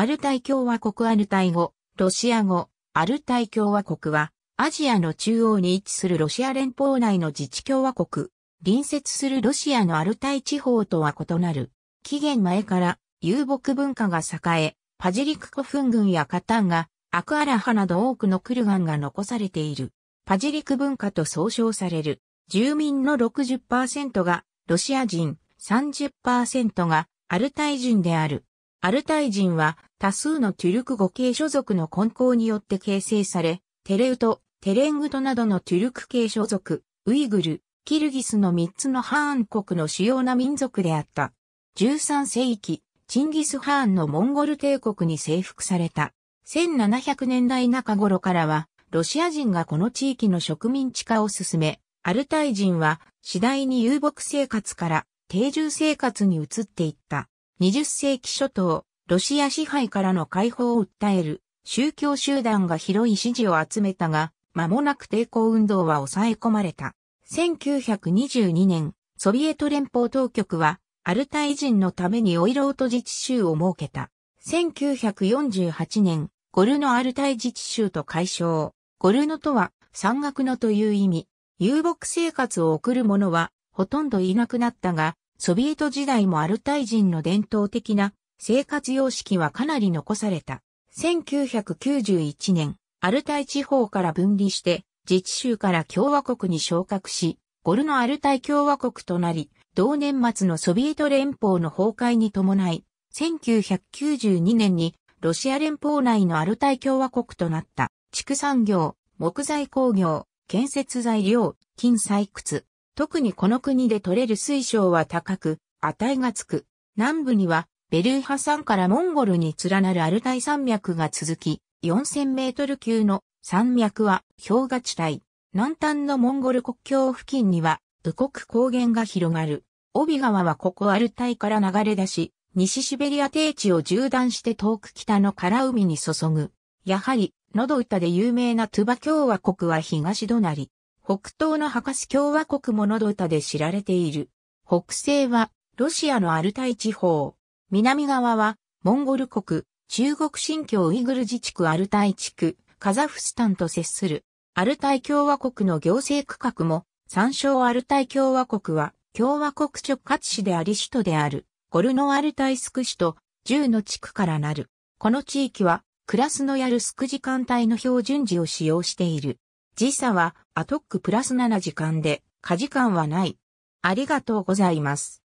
アルタイ共和国アルタイ語、ロシア語、アルタイ共和国は、アジアの中央に位置するロシア連邦内の自治共和国、隣接するロシアのアルタイ地方とは異なる。紀元前から遊牧文化が栄え、パジリク古墳群やカタンガ、アクアラハなど多くのクルガンが残されている。パジリク文化と総称される。住民の60%がロシア人、30%がアルタイ人である。アルタイ人は多数のトゥルク語系所属の混交によって形成され、テレウト、テレングトなどのトゥルク系所属、ウイグル、キルギスの3つのハーン国の主要な民族であった。13世紀、チンギス・ハーンのモンゴル帝国に征服された。1700年代中頃からは、ロシア人がこの地域の植民地化を進め、アルタイ人は次第に遊牧生活から定住生活に移っていった。20世紀初頭、ロシア支配からの解放を訴える宗教集団が広い支持を集めたが、間もなく抵抗運動は抑え込まれた。1922年、ソビエト連邦当局は、アルタイ人のためにオイロート自治州を設けた。1948年、ゴルノアルタイ自治州と解消。ゴルノとは、山岳のという意味。遊牧生活を送る者は、ほとんどいなくなったが、ソビエト時代もアルタイ人の伝統的な生活様式はかなり残された。1991年、アルタイ地方から分離して、自治州から共和国に昇格し、ゴルのアルタイ共和国となり、同年末のソビエト連邦の崩壊に伴い、1992年にロシア連邦内のアルタイ共和国となった。畜産業、木材工業、建設材料、金採掘、特にこの国で取れる水晶は高く、値がつく。南部には、ベルーハ山からモンゴルに連なるアルタイ山脈が続き、4000メートル級の山脈は氷河地帯。南端のモンゴル国境付近には、ウ国高原が広がる。帯川はここアルタイから流れ出し、西シベリア低地を縦断して遠く北の空海に注ぐ。やはり、喉歌で有名なトゥバ共和国は東隣。北東の博士共和国モノドタで知られている。北西はロシアのアルタイ地方。南側はモンゴル国、中国新疆ウイグル自治区アルタイ地区、カザフスタンと接する。アルタイ共和国の行政区画も、参照アルタイ共和国は、共和国直轄市であり首都である、ゴルノアルタイスク市と10の地区からなる。この地域は、クラスノヤルスク時間帯の標準時を使用している。時差はアトックプラス7時間で、過時間はない。ありがとうございます。